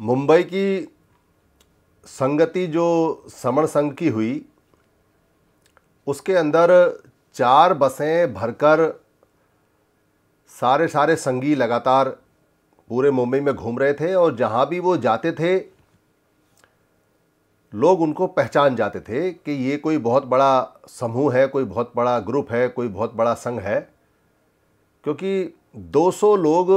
मुंबई की संगति जो समण संघ की हुई उसके अंदर चार बसें भरकर सारे सारे संगी लगातार पूरे मुंबई में घूम रहे थे और जहाँ भी वो जाते थे लोग उनको पहचान जाते थे कि ये कोई बहुत बड़ा समूह है कोई बहुत बड़ा ग्रुप है कोई बहुत बड़ा संघ है क्योंकि 200 लोग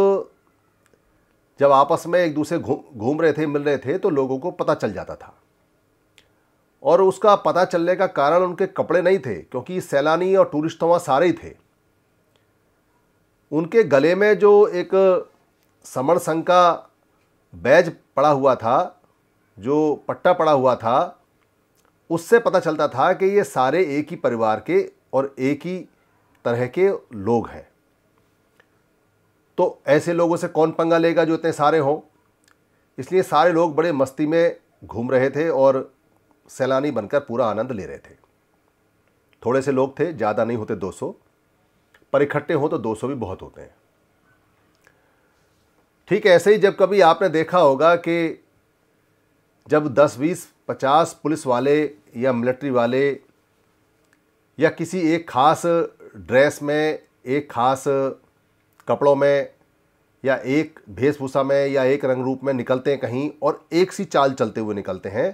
जब आपस में एक दूसरे घूम रहे थे मिल रहे थे तो लोगों को पता चल जाता था और उसका पता चलने का कारण उनके कपड़े नहीं थे क्योंकि सैलानी और टूरिस्ट वहाँ सारे ही थे उनके गले में जो एक समर संघ का बैज पड़ा हुआ था जो पट्टा पड़ा हुआ था उससे पता चलता था कि ये सारे एक ही परिवार के और एक ही तरह के लोग हैं तो ऐसे लोगों से कौन पंगा लेगा जो इतने सारे हों इसलिए सारे लोग बड़े मस्ती में घूम रहे थे और सैलानी बनकर पूरा आनंद ले रहे थे थोड़े से लोग थे ज़्यादा नहीं होते 200 पर इकट्ठे हों तो 200 भी बहुत होते हैं ठीक ऐसे ही जब कभी आपने देखा होगा कि जब 10, 20, 50 पुलिस वाले या मिलिट्री वाले या किसी एक ख़ास ड्रेस में एक ख़ास कपड़ों में या एक भेषभूषा में या एक रंग रूप में निकलते हैं कहीं और एक सी चाल चलते हुए निकलते हैं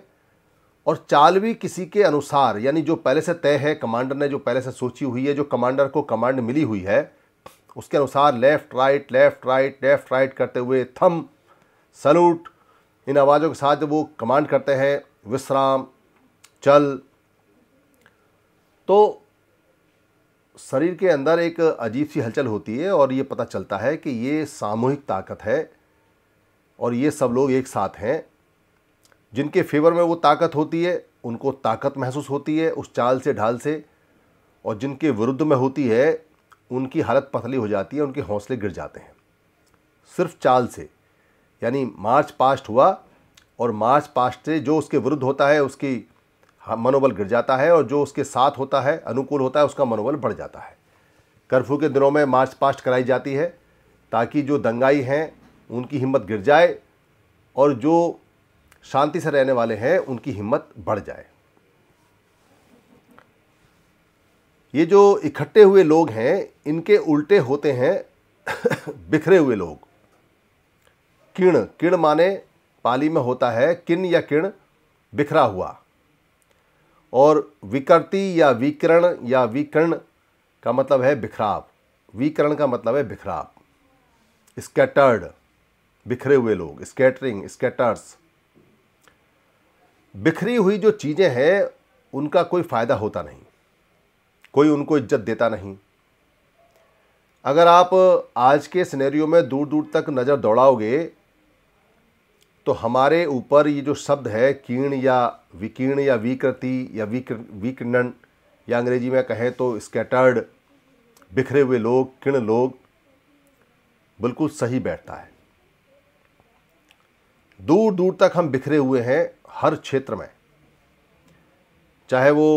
और चाल भी किसी के अनुसार यानी जो पहले से तय है कमांडर ने जो पहले से सोची हुई है जो कमांडर को कमांड मिली हुई है उसके अनुसार left right left right left right करते हुए थम सलूट इन आवाज़ों के साथ वो कमांड करते हैं विश्राम चल तो शरीर के अंदर एक अजीब सी हलचल होती है और ये पता चलता है कि ये सामूहिक ताकत है और ये सब लोग एक साथ हैं जिनके फेवर में वो ताकत होती है उनको ताकत महसूस होती है उस चाल से ढाल से और जिनके विरुद्ध में होती है उनकी हालत पतली हो जाती है उनके हौसले गिर जाते हैं सिर्फ चाल से यानी मार्च पास्ट हुआ और मार्च पास्ट से जो उसके विरुद्ध होता है उसकी हाँ, मनोबल गिर जाता है और जो उसके साथ होता है अनुकूल होता है उसका मनोबल बढ़ जाता है कर्फ्यू के दिनों में मार्च पास्ट कराई जाती है ताकि जो दंगाई हैं उनकी हिम्मत गिर जाए और जो शांति से रहने वाले हैं उनकी हिम्मत बढ़ जाए ये जो इकट्ठे हुए लोग हैं इनके उल्टे होते हैं बिखरे हुए लोग किण किण माने पाली में होता है किन या किण बिखरा हुआ और विकृति या विकरण या विकर्ण का मतलब है बिखराव विकरण का मतलब है बिखराव स्केटर्ड बिखरे हुए लोग स्केटरिंग स्केटर्स बिखरी हुई जो चीज़ें हैं उनका कोई फ़ायदा होता नहीं कोई उनको इज्जत देता नहीं अगर आप आज के सिनेरियो में दूर दूर तक नज़र दौड़ाओगे तो हमारे ऊपर ये जो शब्द है कीर्ण या विकीर्ण या विकृति या विक विकिरण या अंग्रेजी में कहें तो स्कैटर्ड बिखरे हुए लोग किण लोग बिल्कुल सही बैठता है दूर दूर तक हम बिखरे हुए हैं हर क्षेत्र में चाहे वो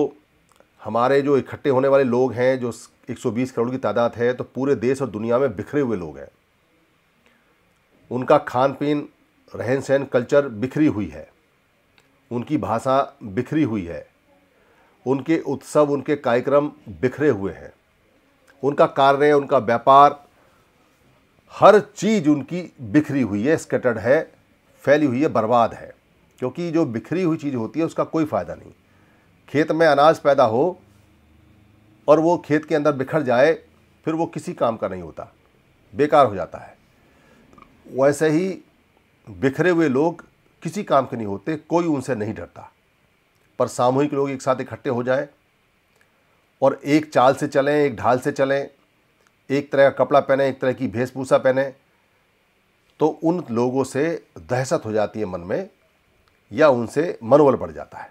हमारे जो इकट्ठे होने वाले लोग हैं जो 120 करोड़ की तादाद है तो पूरे देश और दुनिया में बिखरे हुए लोग हैं उनका खान पीन रहन सहन कल्चर बिखरी हुई है उनकी भाषा बिखरी हुई है उनके उत्सव उनके कार्यक्रम बिखरे हुए हैं उनका कार्य उनका व्यापार हर चीज़ उनकी बिखरी हुई है स्केटर्ड है फैली हुई है बर्बाद है क्योंकि जो बिखरी हुई चीज़ होती है उसका कोई फ़ायदा नहीं खेत में अनाज पैदा हो और वो खेत के अंदर बिखर जाए फिर वो किसी काम का नहीं होता बेकार हो जाता है वैसे ही बिखरे हुए लोग किसी काम के नहीं होते कोई उनसे नहीं डरता पर सामूहिक लोग एक साथ इकट्ठे हो जाएं और एक चाल से चलें एक ढाल से चलें एक तरह का कपड़ा पहने एक तरह की भेषभूषा पहने तो उन लोगों से दहशत हो जाती है मन में या उनसे मनोबल बढ़ जाता है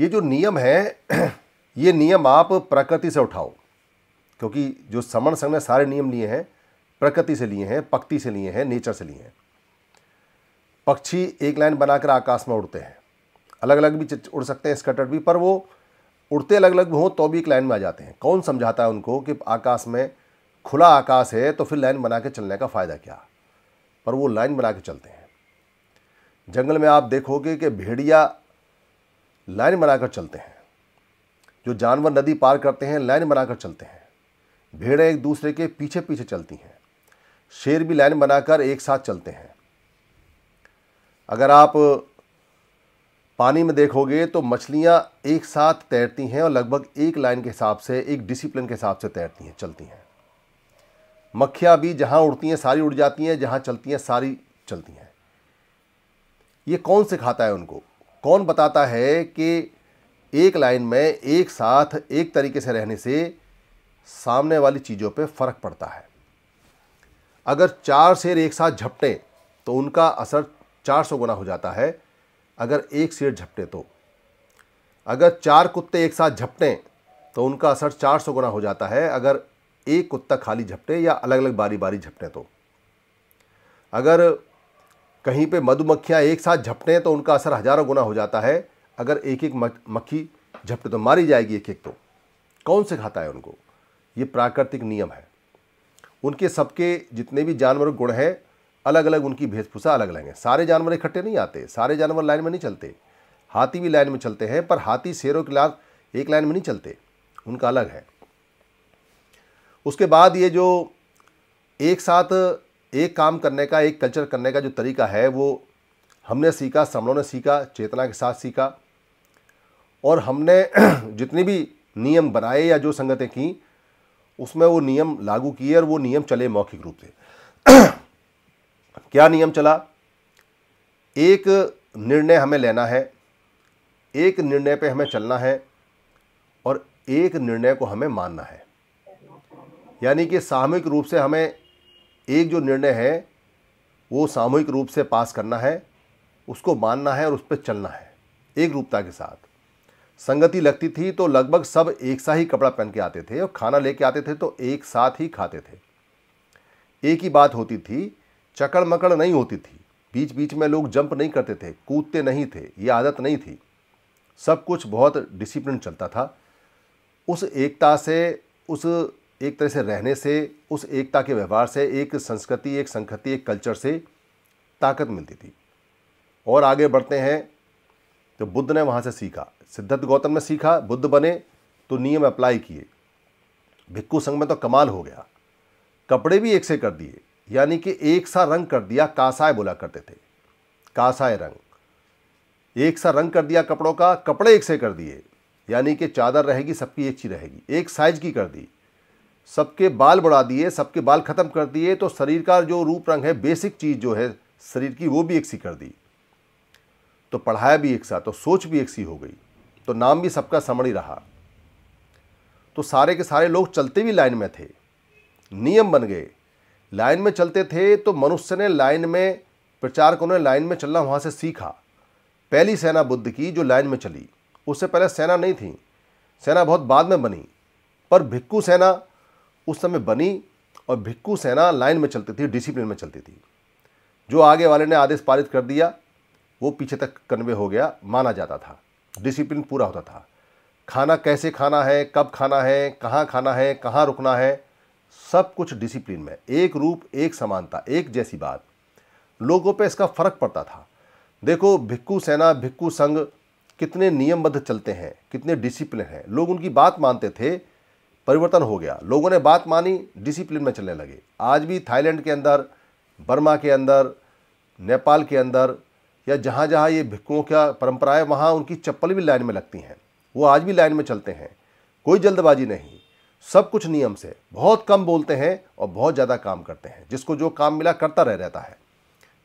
ये जो नियम है ये नियम आप प्रकृति से उठाओ क्योंकि जो समण संघ ने सारे नियम लिए हैं प्रकृति से लिए हैं पक्ति से लिए हैं नेचर से लिए हैं पक्षी एक लाइन बनाकर आकाश में उड़ते हैं अलग अलग भी उड़ सकते हैं स्कटर्ड भी पर वो उड़ते अलग अलग हों तो भी एक लाइन में आ जाते हैं कौन समझाता है उनको कि आकाश में खुला आकाश है तो फिर लाइन बना के चलने का फ़ायदा क्या पर वो लाइन बना के चलते हैं जंगल में आप देखोगे कि भेड़िया लाइन बनाकर चलते हैं जो जानवर नदी पार करते हैं लाइन बनाकर चलते हैं भेड़ें एक दूसरे के पीछे पीछे चलती हैं शेर भी लाइन बनाकर एक साथ चलते हैं अगर आप पानी में देखोगे तो मछलियाँ एक साथ तैरती हैं और लगभग एक लाइन के हिसाब से एक डिसिप्लिन के हिसाब से तैरती हैं चलती हैं मक्खियाँ भी जहाँ उड़ती हैं सारी उड़ जाती हैं जहाँ चलती हैं सारी चलती हैं ये कौन सिखाता है उनको कौन बताता है कि एक लाइन में एक साथ एक तरीके से रहने से सामने वाली चीज़ों पे फ़र्क पड़ता है अगर चार शेर एक साथ झपटें तो उनका असर 400 गुना हो जाता है अगर एक शेर झपटे तो अगर चार कुत्ते एक साथ झपटें तो उनका असर 400 गुना हो जाता है अगर एक कुत्ता खाली झपटे या अलग अलग बारी बारी झपटे तो अगर कहीं पे मधुमक्खियाँ एक साथ झपटें तो उनका असर हज़ारों गुना हो जाता है अगर एक एक मक्खी झपटे तो मारी जाएगी एक एक तो कौन से खाता है उनको ये प्राकृतिक नियम है उनके सबके जितने भी जानवर गुण हैं अलग अलग उनकी भेषभूषा अलग अलग है सारे जानवर इकट्ठे नहीं आते सारे जानवर लाइन में नहीं चलते हाथी भी लाइन में चलते हैं पर हाथी शेरों के लाख एक लाइन में नहीं चलते उनका अलग है उसके बाद ये जो एक साथ एक काम करने का एक कल्चर करने का जो तरीका है वो हमने सीखा समलों ने सीखा चेतना के साथ सीखा और हमने जितने भी नियम बनाए या जो संगतें की उसमें वो नियम लागू किए और वो नियम चले मौखिक रूप से क्या नियम चला एक निर्णय हमें लेना है एक निर्णय पे हमें चलना है और एक निर्णय को हमें मानना है यानी कि सामूहिक रूप से हमें एक जो निर्णय है वो सामूहिक रूप से पास करना है उसको मानना है और उस पर चलना है एक रूपता के साथ संगति लगती थी तो लगभग सब एक सा ही कपड़ा पहन के आते थे और खाना लेके आते थे तो एक साथ ही खाते थे एक ही बात होती थी चकड़ मकड़ नहीं होती थी बीच बीच में लोग जंप नहीं करते थे कूदते नहीं थे ये आदत नहीं थी सब कुछ बहुत डिसिप्लिन चलता था उस एकता से उस एक तरह से रहने से उस एकता के व्यवहार से एक संस्कृति एक संखति एक कल्चर से ताकत मिलती थी और आगे बढ़ते हैं तो बुद्ध ने वहाँ से सीखा सिद्धार्थ गौतम ने सीखा बुद्ध बने तो नियम अप्लाई किए भिक्कू संघ में तो कमाल हो गया कपड़े भी एक से कर दिए यानी कि एक सा रंग कर दिया कासाय बोला करते थे कासाय रंग एक सा रंग कर दिया कपड़ों का कपड़े एक से कर दिए यानी कि चादर रहेगी सबकी एक सी रहेगी एक साइज की कर दी सबके बाल बढ़ा दिए सबके बाल ख़त्म कर दिए तो शरीर का जो रूप रंग है बेसिक चीज़ जो है शरीर की वो भी एक सी कर दी तो पढ़ाया भी एक सा तो सोच भी एक सी हो गई तो नाम भी सबका समण ही रहा तो सारे के सारे लोग चलते भी लाइन में थे नियम बन गए लाइन में चलते थे तो मनुष्य ने लाइन में प्रचारकों ने लाइन में चलना वहाँ से सीखा पहली सेना बुद्ध की जो लाइन में चली उससे पहले सेना नहीं थी सेना बहुत बाद में बनी पर भिक्कू सेना उस समय बनी और भिक्कू सेना लाइन में चलती थी डिसिप्लिन में चलती थी जो आगे वाले ने आदेश पारित कर दिया वो पीछे तक कन्वे हो गया माना जाता था डिसिप्लिन पूरा होता था खाना कैसे खाना है कब खाना है कहाँ खाना है कहाँ रुकना है सब कुछ डिसिप्लिन में एक रूप एक समानता एक जैसी बात लोगों पे इसका फ़र्क पड़ता था देखो भिक्कू सेना भिक्कू संघ कितने नियमबद्ध चलते हैं कितने डिसिप्लिन हैं लोग उनकी बात मानते थे परिवर्तन हो गया लोगों ने बात मानी डिसिप्लिन में चलने लगे आज भी थाईलैंड के अंदर बर्मा के अंदर नेपाल के अंदर या जहाँ जहाँ ये भिक्कुओं का परंपरा है वहाँ उनकी चप्पल भी लाइन में लगती हैं वो आज भी लाइन में चलते हैं कोई जल्दबाजी नहीं सब कुछ नियम से बहुत कम बोलते हैं और बहुत ज़्यादा काम करते हैं जिसको जो काम मिला करता रह रहता है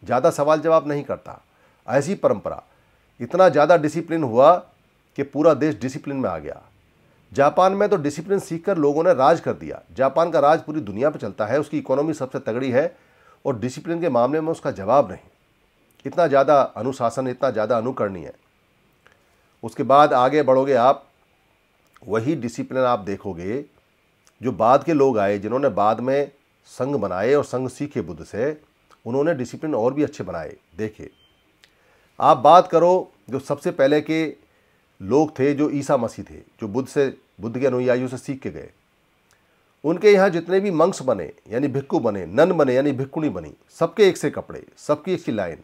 ज़्यादा सवाल जवाब नहीं करता ऐसी परंपरा इतना ज़्यादा डिसिप्लिन हुआ कि पूरा देश डिसिप्लिन में आ गया जापान में तो डिसिप्लिन सीखकर लोगों ने राज कर दिया जापान का राज पूरी दुनिया पर चलता है उसकी इकोनॉमी सबसे तगड़ी है और डिसिप्लिन के मामले में उसका जवाब नहीं इतना ज़्यादा अनुशासन इतना ज़्यादा अनुकरणीय है उसके बाद आगे बढ़ोगे आप वही डिसिप्लिन आप देखोगे जो बाद के लोग आए जिन्होंने बाद में संघ बनाए और संघ सीखे बुद्ध से उन्होंने डिसिप्लिन और भी अच्छे बनाए देखे आप बात करो जो सबसे पहले के लोग थे जो ईसा मसीह थे जो बुद्ध से बुद्ध के अनुयायियों से सीख के गए उनके यहाँ जितने भी मंक्स बने यानी भिक्कू बने नन बने यानी भिक्कुणी बनी सबके एक से कपड़े सबकी एक सी लाइन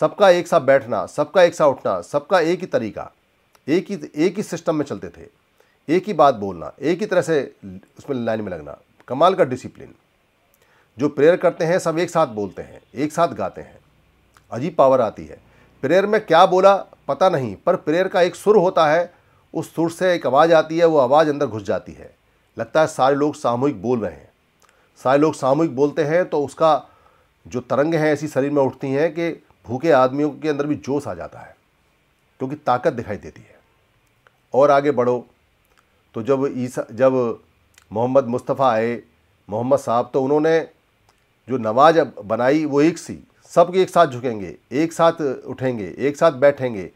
सबका एक साथ बैठना सबका एक साथ उठना सबका एक ही तरीका एक ही एक ही सिस्टम में चलते थे एक ही बात बोलना एक ही तरह से उसमें लाइन में लगना कमाल का डिसिप्लिन जो प्रेयर करते हैं सब एक साथ बोलते हैं एक साथ गाते हैं अजीब पावर आती है प्रेयर में क्या बोला पता नहीं पर प्रेयर का एक सुर होता है उस सुर से एक आवाज़ आती है वो आवाज़ अंदर घुस जाती है लगता है सारे लोग सामूहिक बोल रहे हैं सारे लोग सामूहिक बोलते हैं तो उसका जो तरंग हैं ऐसी शरीर में उठती हैं कि भूखे आदमियों के अंदर भी जोश आ जाता है क्योंकि ताकत दिखाई देती है और आगे बढ़ो तो जब ईसा जब मोहम्मद मुस्तफ़ा आए मोहम्मद साहब तो उन्होंने जो नमाज बनाई वो एक सी सबके एक साथ झुकेंगे एक साथ उठेंगे एक साथ बैठेंगे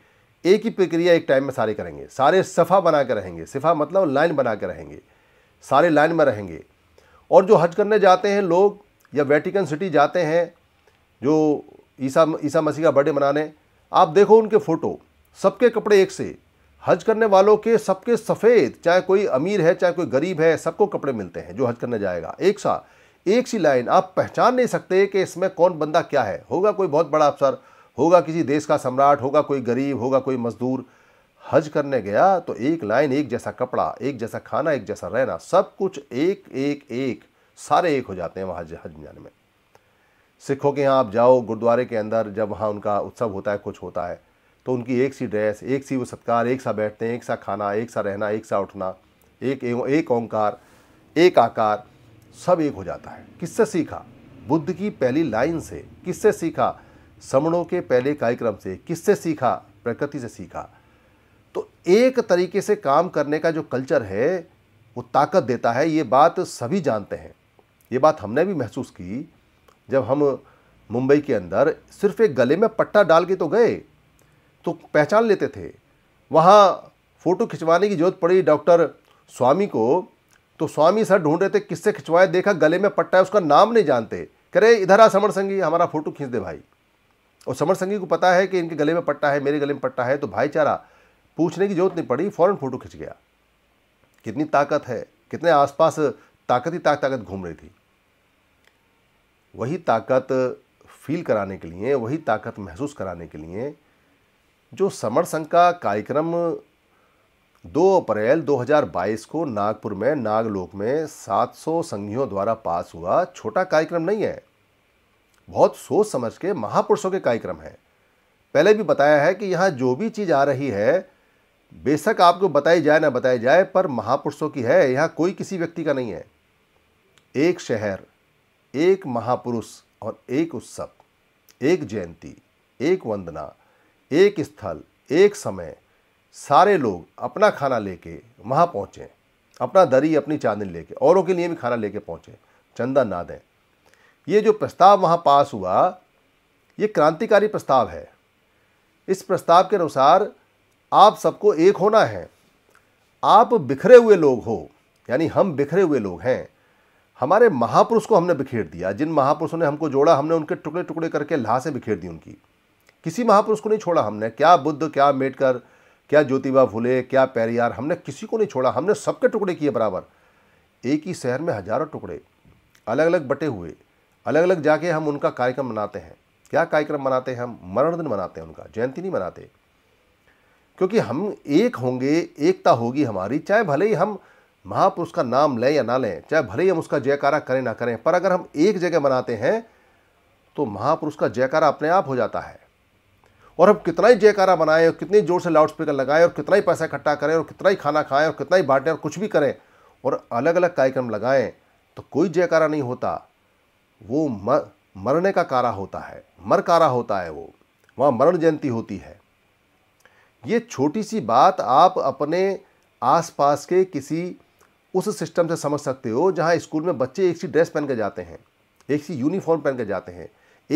एक ही प्रक्रिया एक टाइम में सारे करेंगे सारे सफ़ा बना के रहेंगे सफ़ा मतलब लाइन बना के रहेंगे सारे लाइन में रहेंगे और जो हज करने जाते हैं लोग या वेटिकन सिटी जाते हैं जो ईसा ईसा मसीह का बर्थडे मनाने आप देखो उनके फ़ोटो सबके कपड़े एक से हज करने वालों के सबके सफ़ेद चाहे कोई अमीर है चाहे कोई गरीब है सबको कपड़े मिलते हैं जो हज करने जाएगा एक सा एक सी लाइन आप पहचान नहीं सकते कि इसमें कौन बंदा क्या है होगा कोई बहुत बड़ा अफसर होगा किसी देश का सम्राट होगा कोई गरीब होगा कोई मजदूर हज करने गया तो एक लाइन एक जैसा कपड़ा एक जैसा खाना एक जैसा रहना सब कुछ एक एक एक सारे एक हो जाते हैं वहाँ हज जाने में सिखों के यहाँ आप जाओ गुरुद्वारे के अंदर जब वहाँ उनका उत्सव होता है कुछ होता है तो उनकी एक सी ड्रेस एक सी वो सत्कार एक सा बैठते हैं एक सा खाना एक सा रहना एक सा उठना एक एक ओंकार एक आकार सब एक हो जाता है किससे सीखा बुद्ध की पहली लाइन से किससे सीखा समणों के पहले कार्यक्रम से किससे सीखा प्रकृति से सीखा तो एक तरीके से काम करने का जो कल्चर है वो ताकत देता है ये बात सभी जानते हैं ये बात हमने भी महसूस की जब हम मुंबई के अंदर सिर्फ एक गले में पट्टा डाल के तो गए तो पहचान लेते थे वहाँ फ़ोटो खिंचवाने की ज़रूरत पड़ी डॉक्टर स्वामी को तो स्वामी सर ढूंढ रहे थे किससे खिंचवाए देखा गले में पट्टा है उसका नाम नहीं जानते करे इधर आ समर संगी हमारा फ़ोटो खींच दे भाई और समर संगी को पता है कि इनके गले में पट्टा है मेरे गले में पट्टा है तो भाईचारा पूछने की ज़रूरत नहीं पड़ी फ़ौरन फ़ोटो खिंच गया कितनी ताकत है कितने आसपास ताकत ही ताकत ताकत घूम रही थी वही ताकत फील कराने के लिए वही ताकत महसूस कराने के लिए जो समर संघ का कार्यक्रम 2 अप्रैल 2022 को नागपुर में नागलोक में 700 संघियों द्वारा पास हुआ छोटा कार्यक्रम नहीं है बहुत सोच समझ के महापुरुषों के कार्यक्रम है पहले भी बताया है कि यहाँ जो भी चीज़ आ रही है बेशक आपको बताई जाए ना बताई जाए पर महापुरुषों की है यहाँ कोई किसी व्यक्ति का नहीं है एक शहर एक महापुरुष और एक उत्सव एक जयंती एक वंदना एक स्थल एक समय सारे लोग अपना खाना लेके वहाँ पहुँचें अपना दरी अपनी चांदनी लेके औरों के लिए भी खाना लेके पहुँचें चंदा ना दें ये जो प्रस्ताव वहाँ पास हुआ ये क्रांतिकारी प्रस्ताव है इस प्रस्ताव के अनुसार आप सबको एक होना है आप बिखरे हुए लोग हो यानी हम बिखरे हुए लोग हैं हमारे महापुरुष को हमने बिखेर दिया जिन महापुरुषों ने हमको जोड़ा हमने उनके टुकड़े टुकड़े करके लाह से बिखेर दी उनकी किसी महापुरुष को नहीं छोड़ा हमने क्या बुद्ध क्या अम्बेडकर क्या ज्योतिबा फुले क्या पैरियार हमने किसी को नहीं छोड़ा हमने सबके टुकड़े किए बराबर एक ही शहर में हजारों टुकड़े अलग अलग बटे हुए अलग अलग जाके हम उनका कार्यक्रम मनाते हैं क्या कार्यक्रम मनाते हैं हम मरण दिन मनाते हैं उनका जयंती नहीं मनाते क्योंकि हम एक होंगे एकता होगी हमारी चाहे भले ही हम महापुरुष का नाम लें या ना लें चाहे भले ही हम उसका जयकारा करें ना करें पर अगर हम एक जगह मनाते हैं तो महापुरुष का जयकारा अपने आप हो जाता है और हम कितना ही जयकारा बनाएं और कितनी जोर से लाउड स्पीकर लगाएं और कितना ही पैसा इकट्ठा करें और कितना ही खाना खाएं और कितना ही बांटें और कुछ भी करें और अलग अलग कार्यक्रम लगाएं तो कोई जयकारा नहीं होता वो मर, मरने का कारा होता है मर कारा होता है वो वहाँ मरण जयंती होती है ये छोटी सी बात आप अपने आसपास के किसी उस सिस्टम से समझ सकते हो जहाँ स्कूल में बच्चे एक सी ड्रेस पहन के जाते हैं एक सी यूनिफॉर्म पहन के जाते हैं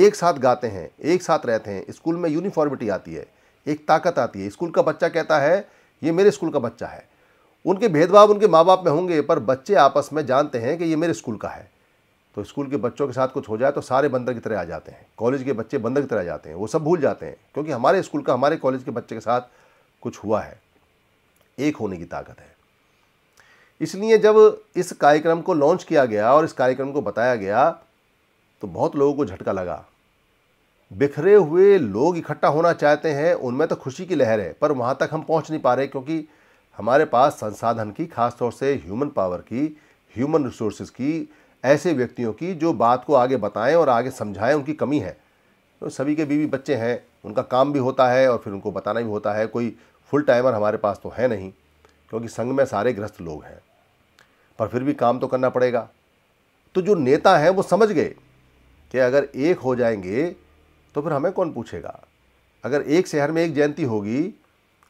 एक साथ गाते हैं एक साथ रहते हैं स्कूल में यूनिफॉर्मिटी आती है एक ताकत आती है स्कूल का बच्चा कहता है ये मेरे स्कूल का बच्चा है उनके भेदभाव उनके माँ बाप में होंगे पर बच्चे आपस में जानते हैं कि ये मेरे स्कूल का है तो स्कूल के बच्चों के साथ कुछ हो जाए तो सारे बंदर की तरह आ जाते हैं कॉलेज के बच्चे बंदर की तरह आ जाते हैं वो सब भूल जाते हैं क्योंकि हमारे स्कूल का हमारे कॉलेज के बच्चे के साथ कुछ हुआ है एक होने की ताकत है इसलिए जब इस कार्यक्रम को लॉन्च किया गया और इस कार्यक्रम को बताया गया तो बहुत लोगों को झटका लगा बिखरे हुए लोग इकट्ठा होना चाहते हैं उनमें तो खुशी की लहर है पर वहाँ तक हम पहुँच नहीं पा रहे क्योंकि हमारे पास संसाधन की खासतौर से ह्यूमन पावर की ह्यूमन रिसोर्सेज की ऐसे व्यक्तियों की जो बात को आगे बताएं और आगे समझाएं उनकी कमी है तो सभी के बीवी बच्चे हैं उनका काम भी होता है और फिर उनको बताना भी होता है कोई फुल टाइमर हमारे पास तो है नहीं क्योंकि संघ में सारे ग्रस्त लोग हैं पर फिर भी काम तो करना पड़ेगा तो जो नेता हैं वो समझ गए कि अगर एक हो जाएंगे तो फिर हमें कौन पूछेगा अगर एक शहर में एक जयंती होगी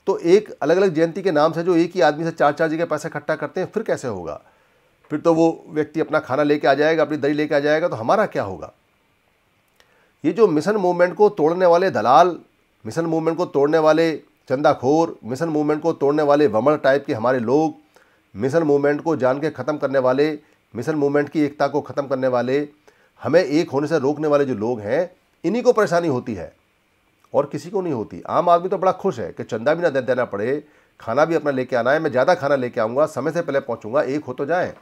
तो एक अलग अलग जयंती के नाम से जो एक ही आदमी से चार चार जगह पैसा इकट्ठा करते हैं फिर कैसे होगा फिर तो वो व्यक्ति अपना खाना लेके आ जाएगा अपनी दही लेके आ जाएगा तो हमारा क्या होगा ये जो मिशन मूवमेंट को तोड़ने वाले दलाल मिशन मूवमेंट को तोड़ने वाले चंदाखोर मिशन मूवमेंट को तोड़ने वाले वमड़ टाइप के हमारे लोग मिशन मूवमेंट को जान के ख़त्म करने वाले मिशन मूवमेंट की एकता को ख़त्म करने वाले हमें एक होने से रोकने वाले जो लोग हैं इन्हीं को परेशानी होती है और किसी को नहीं होती आम आदमी तो बड़ा खुश है कि चंदा भी ना देना पड़े खाना भी अपना लेके आना है मैं ज़्यादा खाना लेके आऊँगा समय से पहले पहुँचूँगा एक हो तो जाए